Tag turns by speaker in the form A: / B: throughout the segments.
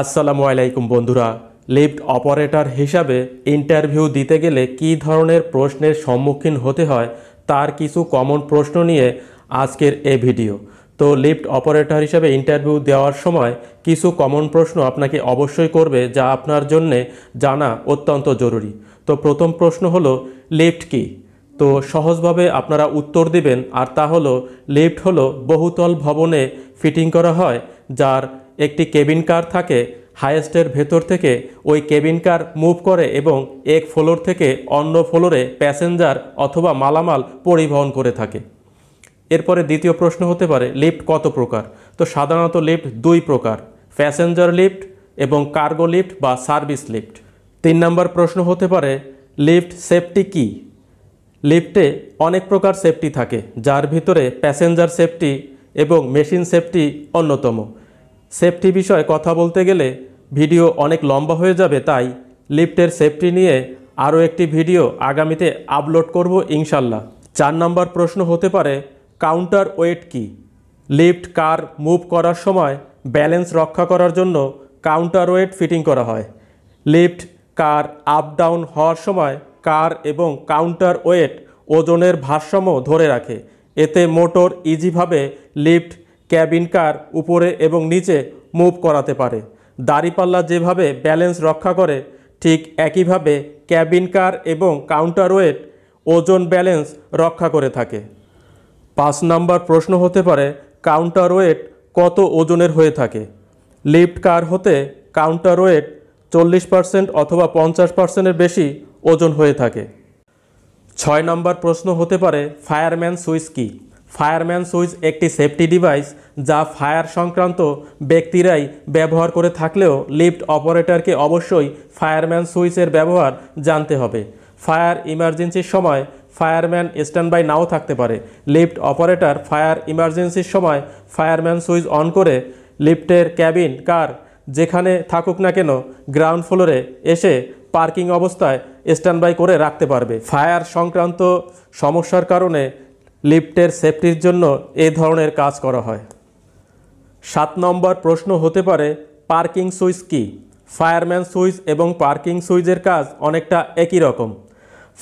A: আসসালামু আলাইকুম বন্ধুরা লিফট অপারেটর হিসাবে ইন্টারভিউ দিতে গেলে কি ধরনের প্রশ্নের সম্মুখীন হতে হয় তার কিছু কমন প্রশ্ন নিয়ে আজকের এ ভিডিও তো লিফট অপারেটর হিসাবে ইন্টারভিউ দেওয়ার সময় কিছু কমন প্রশ্ন আপনাকে অবশ্যই করবে যা আপনার জন্যে জানা অত্যন্ত জরুরি তো প্রথম প্রশ্ন হলো লিফট কী তো সহজভাবে আপনারা উত্তর দিবেন আর তা হলো লিফট হলো বহুতল ভবনে ফিটিং করা হয় যার একটি কেবিন কার থাকে হায়েস্টের ভেতর থেকে ওই কেবিন কার মুভ করে এবং এক ফ্লোর থেকে অন্য ফ্লোরে প্যাসেঞ্জার অথবা মালামাল পরিবহন করে থাকে এরপরে দ্বিতীয় প্রশ্ন হতে পারে লিফট কত প্রকার তো সাধারণত লিফট দুই প্রকার প্যাসেঞ্জার লিফট এবং কার্গো লিফট বা সার্ভিস লিফট তিন নম্বর প্রশ্ন হতে পারে লিফট সেফটি কী লিফটে অনেক প্রকার সেফটি থাকে যার ভিতরে প্যাসেঞ্জার সেফটি এবং মেশিন সেফটি অন্যতম সেফটি বিষয়ে কথা বলতে গেলে ভিডিও অনেক লম্বা হয়ে যাবে তাই লিফটের সেফটি নিয়ে আরও একটি ভিডিও আগামীতে আপলোড করব ইনশাল্লাহ চার নম্বর প্রশ্ন হতে পারে কাউন্টার ওয়েট কি লিফট কার মুভ করার সময় ব্যালেন্স রক্ষা করার জন্য কাউন্টার ওয়েট ফিটিং করা হয় লিফট কার আপ ডাউন হওয়ার সময় কার এবং কাউন্টার ওয়েট ওজনের ভারসাম্য ধরে রাখে এতে মোটর ইজিভাবে লিফট ক্যাবিন কার উপরে এবং নিচে মুভ করাতে পারে দাড়িপাল্লা যেভাবে ব্যালেন্স রক্ষা করে ঠিক একইভাবে ক্যাবিন কার এবং কাউন্টারওয়েট ওজন ব্যালেন্স রক্ষা করে থাকে পাঁচ নাম্বার প্রশ্ন হতে পারে কাউন্টারওয়েট কত ওজনের হয়ে থাকে লিফট কার হতে কাউন্টারওয়েট চল্লিশ পার্সেন্ট অথবা পঞ্চাশ পার্সেন্টের বেশি ওজন হয়ে থাকে ছয় নম্বর প্রশ্ন হতে পারে ফায়ারম্যান সুইচ কী ফায়ারম্যান সুইচ একটি সেফটি ডিভাইস যা ফায়ার সংক্রান্ত ব্যক্তিরাই ব্যবহার করে থাকলেও লিফট অপারেটরকে অবশ্যই ফায়ারম্যান সুইচের ব্যবহার জানতে হবে ফায়ার ইমার্জেন্সির সময় ফায়ারম্যান স্ট্যান্ডবাই নাও থাকতে পারে লিফট অপারেটর ফায়ার ইমার্জেন্সির সময় ফায়ারম্যান সুইচ অন করে লিফটের ক্যাবিন কার যেখানে থাকুক না কেন গ্রাউন্ড ফ্লোরে এসে পার্কিং অবস্থায় স্ট্যান্ডবাই করে রাখতে পারবে ফায়ার সংক্রান্ত সমস্যার কারণে লিফটের সেফটির জন্য এ ধরনের কাজ করা হয় সাত নম্বর প্রশ্ন হতে পারে পার্কিং সুইচ কি ফায়ারম্যান সুইচ এবং পার্কিং সুইচের কাজ অনেকটা একই রকম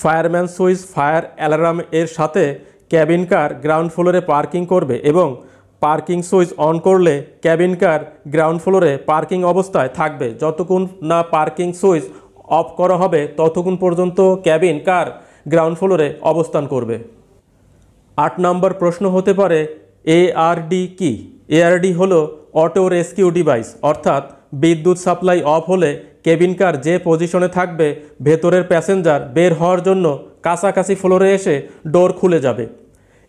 A: ফায়ারম্যান সুইচ ফায়ার অ্যালার্ম এর সাথে ক্যাবিন কার গ্রাউন্ড ফ্লোরে পার্কিং করবে এবং পার্কিং সুইচ অন করলে ক্যাবিন কার গ্রাউন্ড ফ্লোরে পার্কিং অবস্থায় থাকবে যতক্ষণ না পার্কিং সুইচ অফ করা হবে ততক্ষণ পর্যন্ত ক্যাবিন কার গ্রাউন্ড ফ্লোরে অবস্থান করবে আট নম্বর প্রশ্ন হতে পারে এআরডি কি এআরডি হলো অটো রেস্কিউ ডিভাইস অর্থাৎ বিদ্যুৎ সাপ্লাই অফ হলে কেবিন কার যে পজিশনে থাকবে ভেতরের প্যাসেঞ্জার বের হওয়ার জন্য কাছাকাছি ফ্লোরে এসে ডোর খুলে যাবে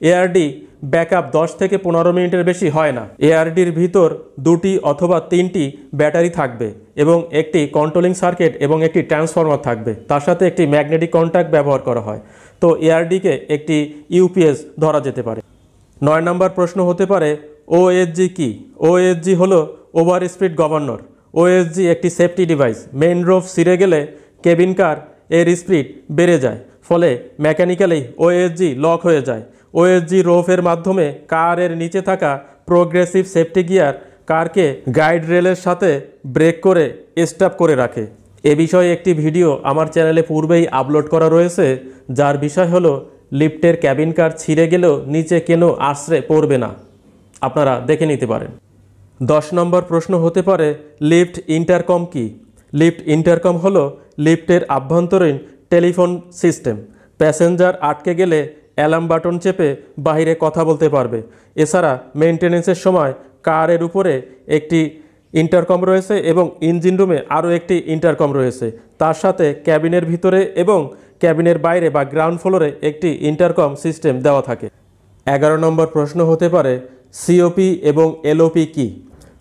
A: এআরডি ব্যাকআপ দশ থেকে পনেরো মিনিটের বেশি হয় না এআরডির ভিতর দুটি অথবা তিনটি ব্যাটারি থাকবে এবং একটি কন্ট্রোলিং সার্কিট এবং একটি ট্রান্সফর্মার থাকবে তার সাথে একটি ম্যাগনেটিক কন্ট্যাক্ট ব্যবহার করা হয় তো এআরডিকে একটি ইউপিএস ধরা যেতে পারে নয় নম্বর প্রশ্ন হতে পারে ওএসজি কি ওএসজি হলো ওভার স্পিড গভর্নর ওএসজি একটি সেফটি ডিভাইস মেইন রোফ সিরে গেলে কেবিন কার এর স্পিড বেড়ে যায় ফলে মেকানিক্যালি ওএসজি লক হয়ে যায় ওএসজি রোফের মাধ্যমে কারের নিচে থাকা প্রোগ্রেসিভ সেফটি গিয়ার কারকে গাইড রেলের সাথে ব্রেক করে স্টাপ করে রাখে এ বিষয়ে একটি ভিডিও আমার চ্যানেলে পূর্বেই আপলোড করা রয়েছে যার বিষয় হলো লিফটের ক্যাবিন কার ছিঁড়ে গেলেও নিচে কেন আশ্রে পড়বে না আপনারা দেখে নিতে পারেন দশ নম্বর প্রশ্ন হতে পারে লিফট ইন্টারকম কি লিফট ইন্টারকম হলো লিফটের আভ্যন্তরীণ টেলিফোন সিস্টেম প্যাসেঞ্জার আটকে গেলে অ্যালার্ম বাটন চেপে বাহিরে কথা বলতে পারবে এছাড়া মেনটেন্যান্সের সময় কারের উপরে একটি ইন্টারকম রয়েছে এবং ইঞ্জিন রুমে আরও একটি ইন্টারকম রয়েছে তার সাথে ক্যাবিনের ভিতরে এবং ক্যাবিনের বাইরে বা গ্রাউন্ড ফ্লোরে একটি ইন্টারকম সিস্টেম দেওয়া থাকে এগারো নম্বর প্রশ্ন হতে পারে সিওপি এবং এলওপি কি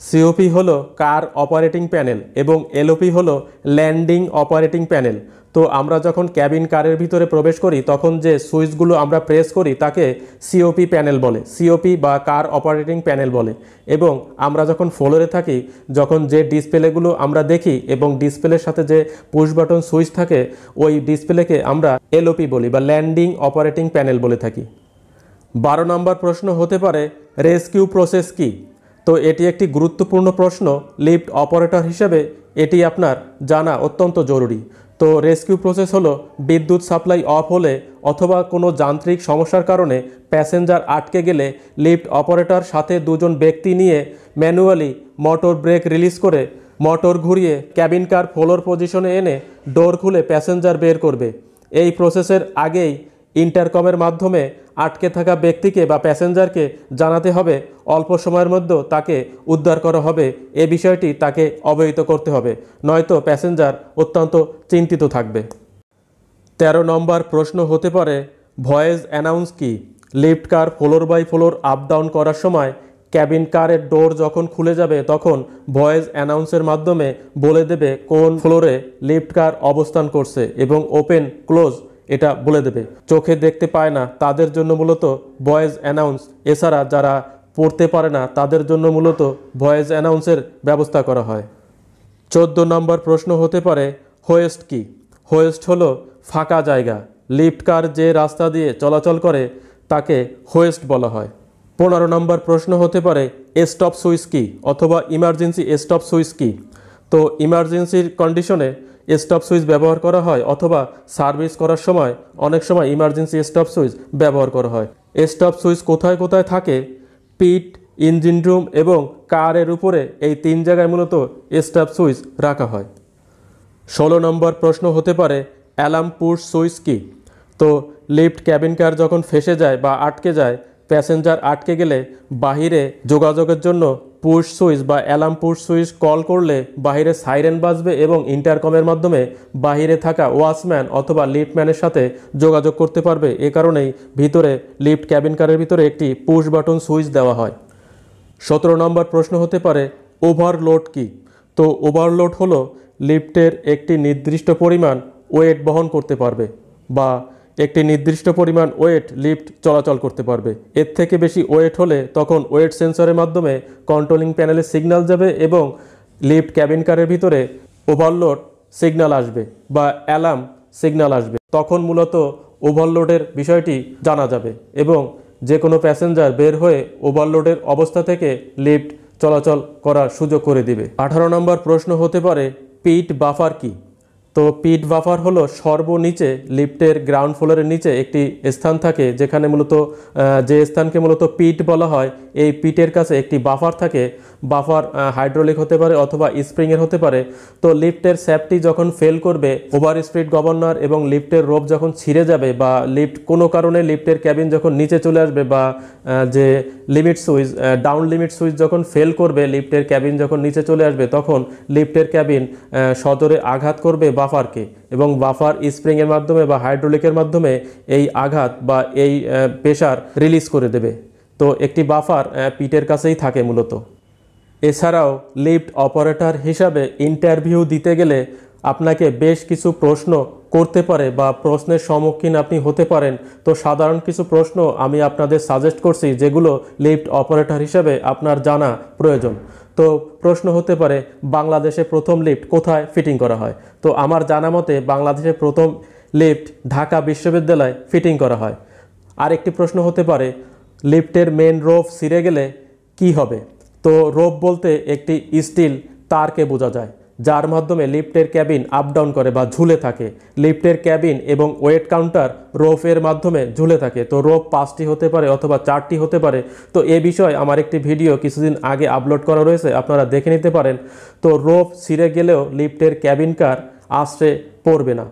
A: সিওপি হলো কার অপারেটিং প্যানেল এবং এলওপি হলো ল্যান্ডিং অপারেটিং প্যানেল তো আমরা যখন ক্যাবিন কারের ভিতরে প্রবেশ করি তখন যে সুইচগুলো আমরা প্রেস করি তাকে সিওপি প্যানেল বলে সিওপি বা কার অপারেটিং প্যানেল বলে এবং আমরা যখন ফোলোরে থাকি যখন যে ডিসপ্লেগুলো আমরা দেখি এবং ডিসপ্লের সাথে যে পুশ বাটন সুইচ থাকে ওই ডিসপ্লেকে আমরা এলওপি বলি বা ল্যান্ডিং অপারেটিং প্যানেল বলে থাকি বারো নম্বর প্রশ্ন হতে পারে রেস্কিউ প্রসেস কি তো এটি একটি গুরুত্বপূর্ণ প্রশ্ন লিফট অপারেটর হিসেবে এটি আপনার জানা অত্যন্ত জরুরি তো রেস্কিউ প্রসেস হলো বিদ্যুৎ সাপ্লাই অফ হলে অথবা কোনো যান্ত্রিক সমস্যার কারণে প্যাসেঞ্জার আটকে গেলে লিফট অপারেটর সাথে দুজন ব্যক্তি নিয়ে ম্যানুয়ালি মোটর ব্রেক রিলিজ করে মোটর ঘুরিয়ে ক্যাবিন কার ফ্লোর পজিশনে এনে ডোর খুলে প্যাসেঞ্জার বের করবে এই প্রসেসের আগেই ইন্টারকমের মাধ্যমে আটকে থাকা ব্যক্তিকে বা প্যাসেঞ্জারকে জানাতে হবে অল্প সময়ের মধ্যে তাকে উদ্ধার করা হবে এ বিষয়টি তাকে অবহিত করতে হবে নয়তো প্যাসেঞ্জার অত্যন্ত চিন্তিত থাকবে ১৩ নম্বর প্রশ্ন হতে পারে ভয়েস অ্যানাউন্স কি lift car floor by floor up down করার সময় ক্যাবিন কারের ডোর যখন খুলে যাবে তখন ভয়েস অ্যানাউন্সের মাধ্যমে বলে দেবে কোন ফ্লোরে লিফট কার অবস্থান করছে এবং ওপেন ক্লোজ এটা বলে দেবে চোখে দেখতে পায় না তাদের জন্য মূলত বয়েজ অ্যানাউন্স এছাড়া যারা পড়তে পারে না তাদের জন্য মূলত ভয়েজ অ্যানাউন্সের ব্যবস্থা করা হয় ১৪ নম্বর প্রশ্ন হতে পারে হোয়েস্ট কি হোয়েস্ট হলো ফাঁকা জায়গা লিফটকার কার যে রাস্তা দিয়ে চলাচল করে তাকে হোয়েস্ট বলা হয় পনেরো নম্বর প্রশ্ন হতে পারে স্টপ সুইচ কি অথবা ইমার্জেন্সি স্টপ সুইচ কি তো ইমার্জেন্সির কন্ডিশনে স্টপ সুইচ ব্যবহার করা হয় অথবা সার্ভিস করার সময় অনেক সময় ইমার্জেন্সি স্টপ সুইচ ব্যবহার করা হয় স্টপ সুইচ কোথায় কোথায় থাকে পিট ইঞ্জিন রুম এবং কারের উপরে এই তিন জায়গায় মূলত স্টপ সুইচ রাখা হয় ষোলো নম্বর প্রশ্ন হতে পারে অ্যালার্ম পুশ সুইচ কি তো লিফট ক্যাবিন কার যখন ফেসে যায় বা আটকে যায় প্যাসেঞ্জার আটকে গেলে বাহিরে যোগাযোগের জন্য পুশ সুইচ বা অ্যালার্ম পুশ সুইচ কল করলে বাহিরে সাইরেন বাজবে এবং ইন্টারকমের মাধ্যমে বাহিরে থাকা ওয়াচম্যান অথবা লিফ্টম্যানের সাথে যোগাযোগ করতে পারবে এ কারণেই ভিতরে লিফট ক্যাবিন কারের ভিতরে একটি পুশ বাটন সুইচ দেওয়া হয় সতেরো নম্বর প্রশ্ন হতে পারে ওভারলোড কি তো ওভারলোড হলো লিফটের একটি নির্দিষ্ট পরিমাণ ওয়েট বহন করতে পারবে বা একটি নির্দিষ্ট পরিমাণ ওয়েট লিফট চলাচল করতে পারবে এর থেকে বেশি ওয়েট হলে তখন ওয়েট সেন্সরের মাধ্যমে কন্ট্রোলিং প্যানেলে সিগন্যাল যাবে এবং লিফট ক্যাবিন কারের ভিতরে ওভারলোড সিগন্যাল আসবে বা অ্যালার্ম সিগন্যাল আসবে তখন মূলত ওভারলোডের বিষয়টি জানা যাবে এবং যে কোনো প্যাসেঞ্জার বের হয়ে ওভারলোডের অবস্থা থেকে লিফট চলাচল করার সুযোগ করে দিবে আঠারো নম্বর প্রশ্ন হতে পারে পিট বাফার কি তো পিট বাফার হলো সর্বনিচে লিফটের গ্রাউন্ড ফ্লোরের নিচে একটি স্থান থাকে যেখানে মূলত যে স্থানকে মূলত পিট বলা হয় এই পিটের কাছে একটি বাফার থাকে বাফার হাইড্রোলিক হতে পারে অথবা স্প্রিংয়ের হতে পারে তো লিফটের স্যাপটি যখন ফেল করবে ওভার স্পিড গভর্নর এবং লিফটের রোপ যখন ছিঁড়ে যাবে বা লিফট কোনো কারণে লিফটের ক্যাবিন যখন নিচে চলে আসবে বা যে limit switch down limit switch যখন ফেল করবে লিফটের ক্যাবিন যখন নিচে চলে আসবে তখন লিফটের ক্যাবিন সদরে আঘাত করবে বাফারকে এবং বাফার স্প্রিংয়ের মাধ্যমে বা হাইড্রোলিকের মাধ্যমে এই আঘাত বা এই প্রেশার রিলিজ করে দেবে তো একটি বাফার পিটের কাছেই থাকে মূলত এছাড়াও লিফট অপারেটর হিসাবে ইন্টারভিউ দিতে গেলে আপনাকে বেশ কিছু প্রশ্ন করতে পারে বা প্রশ্নের সম্মুখীন আপনি হতে পারেন তো সাধারণ কিছু প্রশ্ন আমি আপনাদের সাজেস্ট করছি যেগুলো লিফট অপারেটর হিসাবে আপনার জানা প্রয়োজন তো প্রশ্ন হতে পারে বাংলাদেশে প্রথম লিফট কোথায় ফিটিং করা হয় তো আমার জানা মতে বাংলাদেশে প্রথম লিফট ঢাকা বিশ্ববিদ্যালয়ে ফিটিং করা হয় আরেকটি প্রশ্ন হতে পারে লিফটের মেন রোফ সিরে গেলে কি হবে তো রোপ বলতে একটি স্টিল তারকে বোঝা যায় যার মাধ্যমে লিফটের ক্যাবিন আপ ডাউন করে বা ঝুলে থাকে লিফ্টের ক্যাবিন এবং ওয়েট কাউন্টার রোপের মাধ্যমে ঝুলে থাকে তো রোপ পাঁচটি হতে পারে অথবা চারটি হতে পারে তো এ বিষয়ে আমার একটি ভিডিও কিছুদিন আগে আপলোড করা রয়েছে আপনারা দেখে নিতে পারেন তো রোপ ছিঁড়ে গেলেও লিফ্টের ক্যাবিন কার আশ্রে পড়বে না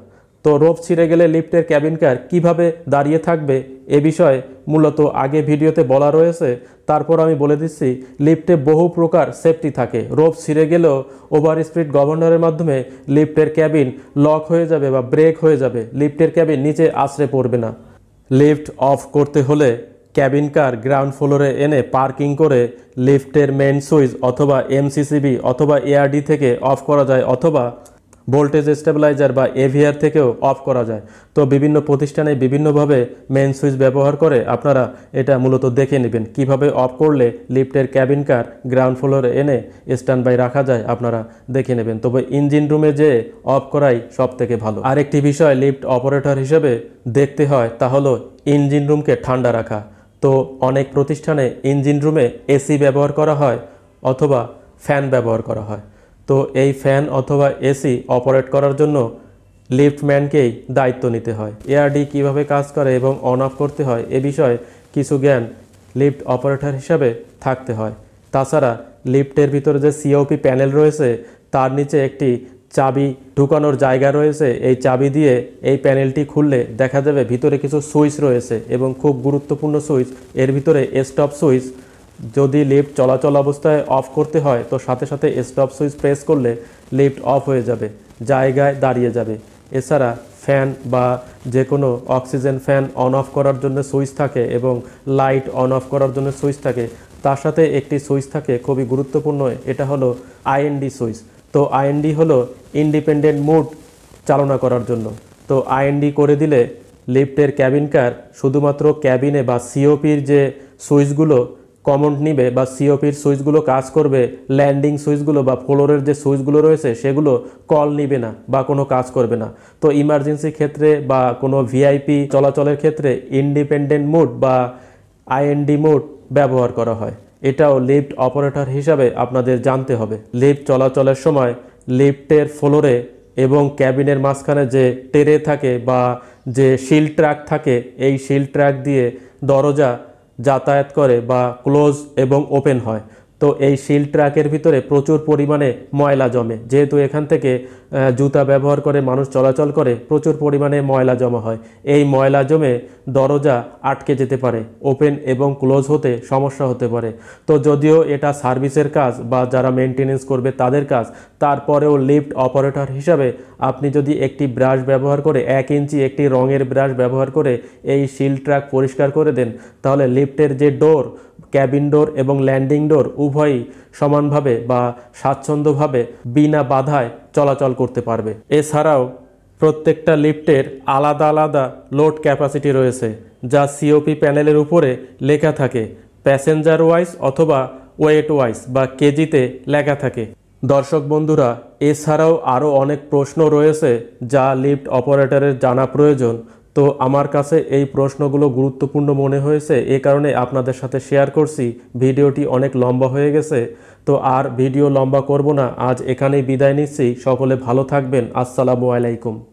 A: তো রোপ ছিঁড়ে গেলে লিফটের ক্যাবিন কার কীভাবে দাঁড়িয়ে থাকবে এ বিষয়ে মূলত আগে ভিডিওতে বলা রয়েছে তারপর আমি বলে দিচ্ছি লিফটে বহু প্রকার সেফটি থাকে রোপ ছিঁড়ে গেলেও ওভার স্পিড গভর্নরের মাধ্যমে লিফটের ক্যাবিন লক হয়ে যাবে বা ব্রেক হয়ে যাবে লিফটের ক্যাবিন নিচে আশ্রে পড়বে না লিফট অফ করতে হলে ক্যাবিন কার গ্রাউন্ড ফ্লোরে এনে পার্কিং করে লিফটের মেন সুইচ অথবা এমসিসিবি অথবা এআরডি থেকে অফ করা যায় অথবা ভোল্টেজ স্টেবিলাইজার বা এভিআর থেকেও অফ করা যায় তো বিভিন্ন প্রতিষ্ঠানে বিভিন্নভাবে মেন সুইচ ব্যবহার করে আপনারা এটা মূলত দেখে নেবেন কিভাবে অফ করলে লিফ্টের ক্যাবিন কার গ্রাউন্ড ফ্লোরে এনে স্ট্যান্ড বাই রাখা যায় আপনারা দেখে নেবেন তবে ইঞ্জিন রুমে যে অফ করাই সব থেকে ভালো আরেকটি বিষয় লিফ্ট অপারেটর হিসেবে দেখতে হয় তা হলো ইঞ্জিন রুমকে ঠান্ডা রাখা তো অনেক প্রতিষ্ঠানে ইঞ্জিন রুমে এসি ব্যবহার করা হয় অথবা ফ্যান ব্যবহার করা হয় তো এই ফ্যান অথবা এসি অপারেট করার জন্য লিফটম্যানকেই দায়িত্ব নিতে হয় এআরডি কিভাবে কাজ করে এবং অন অফ করতে হয় এ বিষয়ে কিছু জ্ঞান লিফট অপারেটর হিসাবে থাকতে হয় তাছাড়া লিফটের ভিতরে যে সিওপি প্যানেল রয়েছে তার নিচে একটি চাবি ঢুকানোর জায়গা রয়েছে এই চাবি দিয়ে এই প্যানেলটি খুললে দেখা যাবে ভিতরে কিছু সুইচ রয়েছে এবং খুব গুরুত্বপূর্ণ সুইচ এর ভিতরে স্টপ সুইচ যদি লিফট চলাচল অবস্থায় অফ করতে হয় তো সাথে সাথে স্টপ সুইচ প্রেস করলে লিফট অফ হয়ে যাবে জায়গায় দাঁড়িয়ে যাবে এছাড়া ফ্যান বা যে কোনো অক্সিজেন ফ্যান অন অফ করার জন্য সুইচ থাকে এবং লাইট অন অফ করার জন্য সুইচ থাকে তার সাথে একটি সুইচ থাকে খুবই গুরুত্বপূর্ণ এটা হলো আইএনডি সুইচ তো আইএনডি হলো ইন্ডিপেন্ডেন্ট মোড চালনা করার জন্য তো আইএনডি করে দিলে লিফটের ক্যাবিনকার শুধুমাত্র ক্যাবিনে বা সিওপির যে সুইচগুলো কমন্ড নিবে বা সিওপির সুইচগুলো কাজ করবে ল্যান্ডিং সুইচগুলো বা ফ্লোরের যে সুইচগুলো রয়েছে সেগুলো কল নিবে না বা কোনো কাজ করবে না তো ইমার্জেন্সি ক্ষেত্রে বা কোনো ভিআইপি চলাচলের ক্ষেত্রে ইন্ডিপেন্ডেন্ট মোড বা আইএনডি মোড ব্যবহার করা হয় এটাও লিফট অপারেটর হিসাবে আপনাদের জানতে হবে লিফট চলাচলের সময় লিফটের ফ্লোরে এবং ক্যাবিনের মাঝখানে যে টেরে থাকে বা যে শিল ট্র্যাক থাকে এই শিল ট্র্যাক দিয়ে দরজা যাতায়াত করে বা ক্লোজ এবং ওপেন হয় তো এই শিল ট্রাকের ভিতরে প্রচুর পরিমাণে ময়লা জমে যেহেতু এখান থেকে জুতা ব্যবহার করে মানুষ চলাচল করে প্রচুর পরিমাণে ময়লা জমা হয় এই ময়লা জমে দরজা আটকে যেতে পারে ওপেন এবং ক্লোজ হতে সমস্যা হতে পারে তো যদিও এটা সার্ভিসের কাজ বা যারা মেনটেনেন্স করবে তাদের কাজ তারপরেও লিফট অপারেটর হিসাবে আপনি যদি একটি ব্রাশ ব্যবহার করে এক ইঞ্চি একটি রঙের ব্রাশ ব্যবহার করে এই শিল ট্রাক পরিষ্কার করে দেন তাহলে লিফটের যে ডোর ক্যাবিন ডোর এবং ল্যান্ডিং ডোর উভয়ই সমানভাবে বা স্বাচ্ছন্দ্যভাবে বিনা বাধায় চলাচল করতে পারবে এছাড়াও প্রত্যেকটা লিফটের আলাদা আলাদা লোড ক্যাপাসিটি রয়েছে যা সিওপি প্যানেলের উপরে লেখা থাকে প্যাসেঞ্জার ওয়াইজ অথবা ওয়েট ওয়াইজ বা কেজিতে লেখা থাকে দর্শক বন্ধুরা এছাড়াও আরও অনেক প্রশ্ন রয়েছে যা লিফট অপারেটরের জানা প্রয়োজন তো আমার কাছে এই প্রশ্নগুলো গুরুত্বপূর্ণ মনে হয়েছে এ কারণে আপনাদের সাথে শেয়ার করছি ভিডিওটি অনেক লম্বা হয়ে গেছে তো আর ভিডিও লম্বা করব না আজ এখানেই বিদায় নিচ্ছি সকলে ভালো থাকবেন আসসালামু আলাইকুম